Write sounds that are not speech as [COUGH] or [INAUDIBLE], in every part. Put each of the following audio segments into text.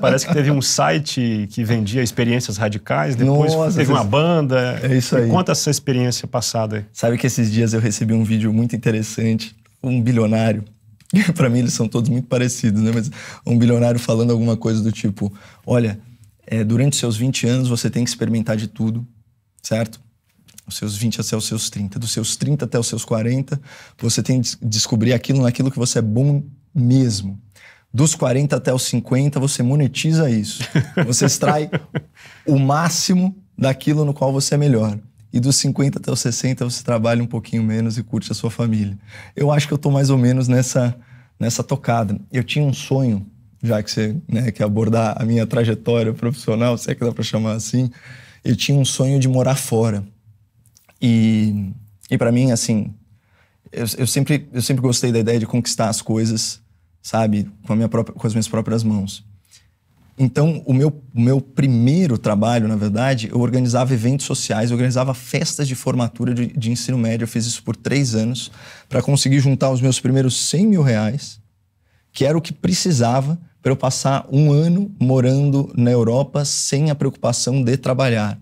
Parece que teve um site que vendia experiências radicais, depois Nossa, teve uma banda. É isso aí. conta essa experiência passada. Sabe que esses dias eu recebi um vídeo muito interessante, um bilionário. [LAUGHS] para mim eles são todos muito parecidos, né? Mas um bilionário falando alguma coisa do tipo: olha, é, durante seus 20 anos você tem que experimentar de tudo, certo? Os seus 20 até os seus 30. Dos seus 30 até os seus 40, você tem que descobrir aquilo naquilo que você é bom mesmo dos 40 até os 50, você monetiza isso. [LAUGHS] Você extrai o máximo daquilo no qual você é melhor. E dos 50 até os 60, você trabalha um pouquinho menos e curte a sua família. Eu acho que eu estou mais ou menos nessa, nessa tocada. Eu tinha um sonho, já que você né, quer abordar a minha trajetória profissional, se é que dá para chamar assim, eu tinha um sonho de morar fora. E, e para mim, assim, eu, eu, sempre, eu sempre gostei da ideia de conquistar as coisas sabe? Com, a minha própria, com as minhas próprias mãos. Então, o meu, o meu primeiro trabalho, na verdade, eu organizava eventos sociais, eu organizava festas de formatura de, de ensino médio. Eu fiz isso por três anos para conseguir juntar os meus primeiros 100 mil reais, que era o que precisava para eu passar um ano morando na Europa sem a preocupação de trabalhar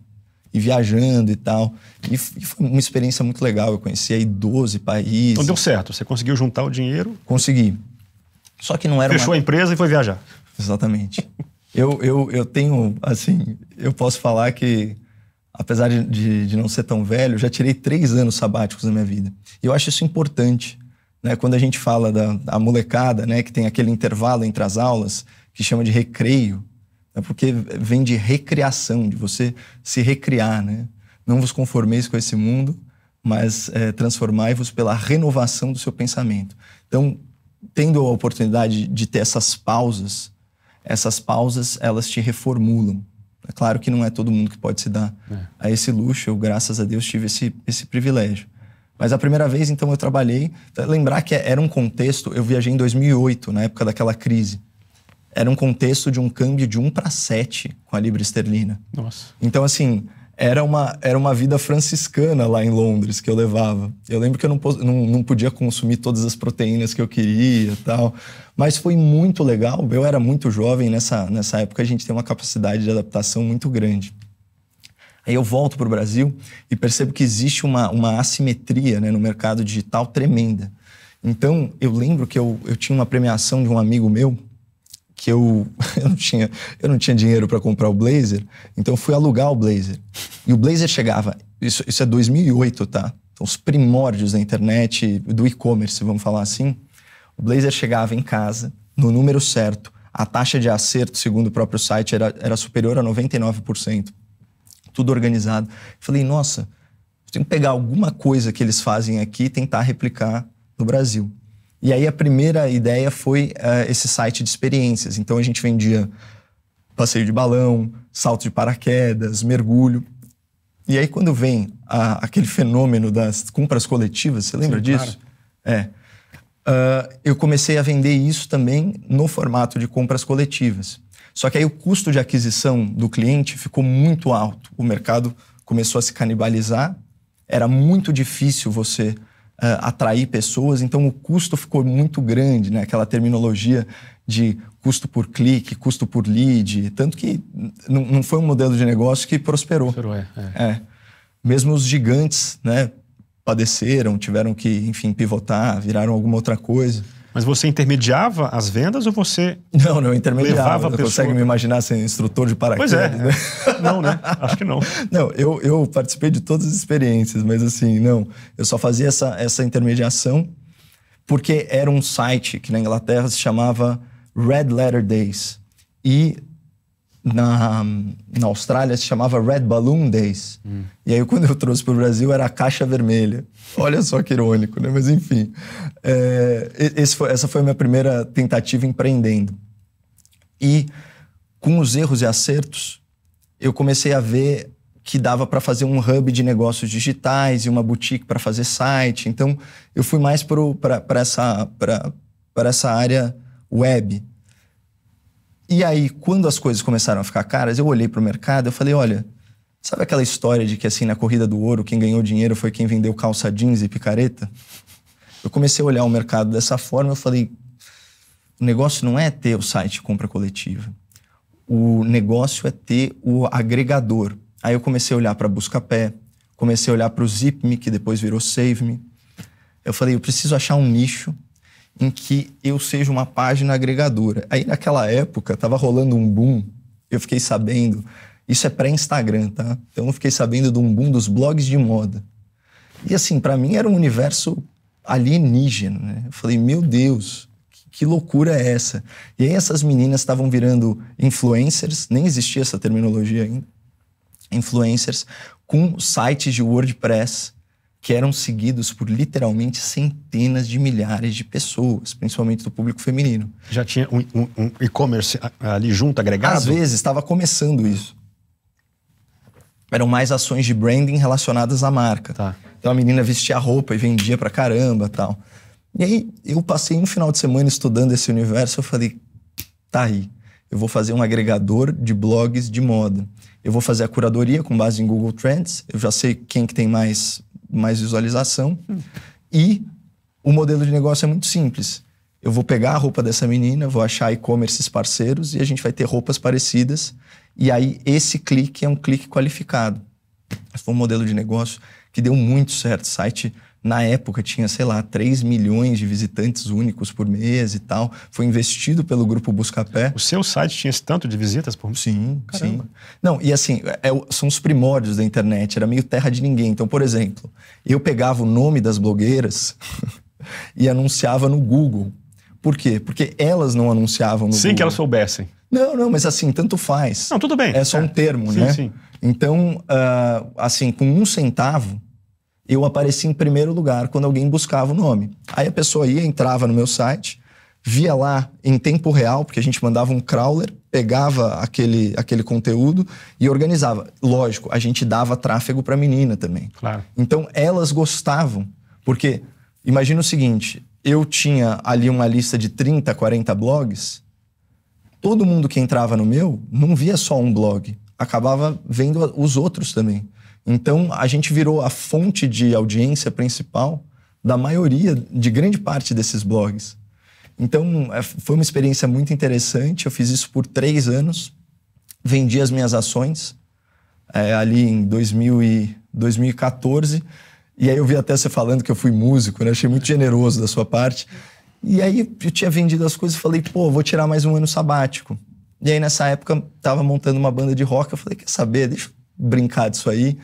e viajando e tal. E, foi uma experiência muito legal. Eu conheci aí 12 países. Então deu certo. Você conseguiu juntar o dinheiro? Consegui. Só que não era Fechou uma... a empresa e foi viajar. Exatamente. eu, eu, eu tenho, assim, eu posso falar que, apesar de, de, não ser tão velho, eu já tirei três anos sabáticos na minha vida. E eu acho isso importante. Né? Quando a gente fala da, da molecada, né? que tem aquele intervalo entre as aulas, que chama de recreio, é porque vem de recriação, de você se recriar, né? Não vos conformeis com esse mundo, mas é, transformai-vos pela renovação do seu pensamento. Então, tendo a oportunidade de ter essas pausas, essas pausas elas te reformulam. É claro que não é todo mundo que pode se dar é. a esse luxo. Eu, graças a Deus, tive esse, esse privilégio. Mas a primeira vez, então, eu trabalhei. Então, lembrar que era um contexto. Eu viajei em 2008, na época daquela crise. Era um contexto de um câmbio de 1 para 7 com a libra esterlina. Nossa. Então, assim, era uma, era uma vida franciscana lá em Londres que eu levava. Eu lembro que eu não, não, não podia consumir todas as proteínas que eu queria tal. Mas foi muito legal. Eu era muito jovem nessa, nessa época, a gente tem uma capacidade de adaptação muito grande. Aí eu volto para o Brasil e percebo que existe uma, uma assimetria né, no mercado digital tremenda. Então, eu lembro que eu, eu tinha uma premiação de um amigo meu, que eu, [LAUGHS] eu, não, tinha, eu não tinha dinheiro para comprar o blazer, então eu fui alugar o blazer. E o blazer chegava, isso, isso é 2008, tá? Então, os primórdios da internet, do e-commerce, vamos falar assim. O blazer chegava em casa, no número certo, a taxa de acerto, segundo o próprio site, era, era superior a 99%. Tudo organizado. Falei, nossa, tenho que pegar alguma coisa que eles fazem aqui e tentar replicar no Brasil. E aí a primeira ideia foi uh, esse site de experiências. Então a gente vendia passeio de balão, salto de paraquedas, mergulho. E aí quando vem aquele fenômeno das compras coletivas, você lembra Sim, disso? Claro. É. Uh, eu comecei a vender isso também no formato de compras coletivas. Só que aí o custo de aquisição do cliente ficou muito alto. O mercado começou a se canibalizar. Era muito difícil você eh, atrair pessoas, então o custo ficou muito grande, né? Aquela terminologia de custo por clique, custo por lead, tanto que não foi um modelo de negócio que prosperou. prosperou é, é. é, Mesmo os gigantes, né? Padeceram, tiveram que, enfim, pivotar, viraram alguma outra coisa. Mas você intermediava as vendas ou você. [LAUGHS] Não, não intermediava. Você consegue me imaginar sem instrutor de paraquedas? Pois é. Né? É. Não, né? Acho que não. [LAUGHS] Não, eu, eu participei de todas as experiências, mas assim, não. Eu só fazia essa, essa intermediação porque era um site que na Inglaterra se chamava Red Letter Days. E na, na Austrália se chamava Red Balloon Days. Hum. E aí, quando eu trouxe para o Brasil, era a Caixa Vermelha. Olha só que irônico, né? Mas enfim. É, foi, essa foi a minha primeira tentativa empreendendo. E com os erros e acertos, eu comecei a ver que dava para fazer um hub de negócios digitais e uma boutique para fazer site. Então, eu fui mais para essa, essa área web. E aí, quando as coisas começaram a ficar caras, eu olhei para o mercado e falei: olha, sabe aquela história de que assim, na corrida do ouro, quem ganhou dinheiro foi quem vendeu calça jeans e picareta? Eu comecei a olhar o mercado dessa forma eu falei: o negócio não é ter o site compra coletiva. O negócio é ter o agregador. Aí eu comecei a olhar para Buscapé, comecei a olhar para o Zipme, que depois virou SaveMe. Eu falei: eu preciso achar um nicho em que eu seja uma página agregadora. Aí naquela época estava rolando um boom, eu fiquei sabendo, isso é pré-Instagram, tá? Então eu fiquei sabendo de um boom dos blogs de moda. E assim, para mim era um universo alienígena, né? Eu falei, meu Deus, que loucura é essa? E aí essas meninas estavam virando influencers, nem existia essa terminologia ainda, influencers, com sites de WordPress que eram seguidos por literalmente centenas de milhares de pessoas, principalmente do público feminino. Já tinha um, um, um e-commerce ali junto, agregado? Às vezes, estava começando isso. Eram mais ações de branding relacionadas à marca. Tá. Então a menina vestia a roupa e vendia pra caramba tal. E aí eu passei um final de semana estudando esse universo, eu falei, tá aí. Eu vou fazer um agregador de blogs de moda. Eu vou fazer a curadoria com base em Google Trends. Eu já sei quem que tem mais mais visualização. E o modelo de negócio é muito simples. Eu vou pegar a roupa dessa menina, vou achar e commerce parceiros e a gente vai ter roupas parecidas. E aí esse clique é um clique qualificado. Esse foi um modelo de negócio que deu muito certo. Site na época tinha, sei lá, 3 milhões de visitantes únicos por mês e tal. Foi investido pelo grupo Buscapé. O seu site tinha esse tanto de visitas por mês? Sim, Caramba. sim. Não, e assim, é, são os primórdios da internet, era meio terra de ninguém. Então, por exemplo, eu pegava o nome das blogueiras [LAUGHS] e anunciava no Google. Por quê? Porque elas não anunciavam no Sem Google. que elas soubessem. Não, não, mas assim, tanto faz. Não, tudo bem. É só é. um termo, sim, né? Sim, sim. Então, uh, assim, com um centavo, eu aparecia em primeiro lugar quando alguém buscava o nome. Aí a pessoa ia, entrava no meu site, via lá em tempo real, porque a gente mandava um crawler, pegava aquele, aquele conteúdo e organizava. Lógico, a gente dava tráfego para a menina também. Claro. Então elas gostavam, porque imagina o seguinte, eu tinha ali uma lista de 30, 40 blogs, todo mundo que entrava no meu não via só um blog, acabava vendo os outros também. Então, a gente virou a fonte de audiência principal da maioria, de grande parte desses blogs. Então, é, foi uma experiência muito interessante. Eu fiz isso por três anos, vendi as minhas ações é, ali em 2000 e 2014. E aí eu vi até você falando que eu fui músico, né? Achei muito generoso da sua parte. E aí eu tinha vendido as coisas e falei, pô, vou tirar mais um ano sabático. E aí nessa época tava montando uma banda de rock, eu falei, quer saber, deixa eu brincar disso aí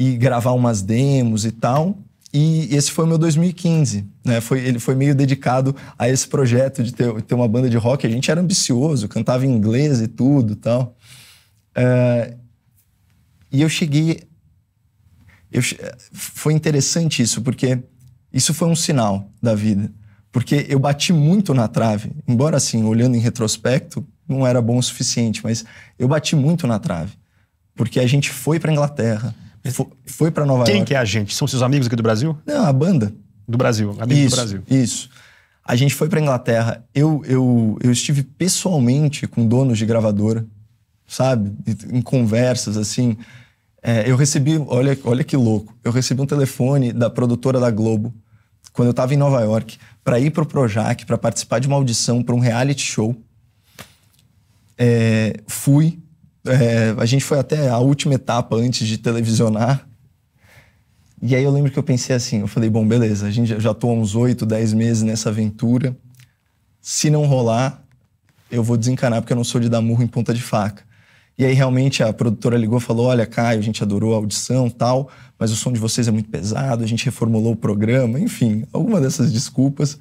e gravar umas demos e tal. E esse foi o meu 2015, né? Foi, ele foi meio dedicado a esse projeto de ter, ter uma banda de rock. A gente era ambicioso, cantava em inglês e tudo tal. Uh, e eu cheguei. Eu, foi interessante isso, porque isso foi um sinal da vida. Porque eu bati muito na trave, embora assim, olhando em retrospecto, não era bom o suficiente, mas eu bati muito na trave. Porque a gente foi para Inglaterra foi, foi para Nova Quem York. Quem que é a gente? São seus amigos aqui do Brasil? Não, a banda. Do Brasil, amigos isso, do Brasil. Isso. A gente foi para Inglaterra. Eu, eu, eu estive pessoalmente com donos de gravadora, sabe? Em conversas assim. É, eu recebi, olha, olha que louco. Eu recebi um telefone da produtora da Globo quando eu estava em Nova York para ir pro Projac para participar de uma audição para um reality show. É, fui é, a gente foi até a última etapa antes de televisionar. E aí eu lembro que eu pensei assim, eu falei, bom, beleza, a gente já estou há uns oito dez meses nessa aventura. Se não rolar, eu vou desencanar porque eu não sou de dar murro em ponta de faca. E aí realmente a produtora ligou e falou: "Olha, Caio, a gente adorou a audição, tal, mas o som de vocês é muito pesado, a gente reformulou o programa", enfim, alguma dessas desculpas.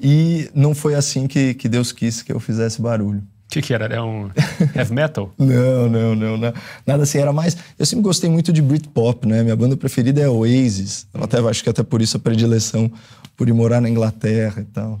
E não foi assim que, que Deus quis que eu fizesse barulho. O que, que era? Era é um heavy metal? [LAUGHS] não, não, não, não, Nada assim, era mais. Eu sempre gostei muito de Britpop, né? Minha banda preferida é Oasis. Eu até, acho que até por isso a predileção por ir morar na Inglaterra e tal.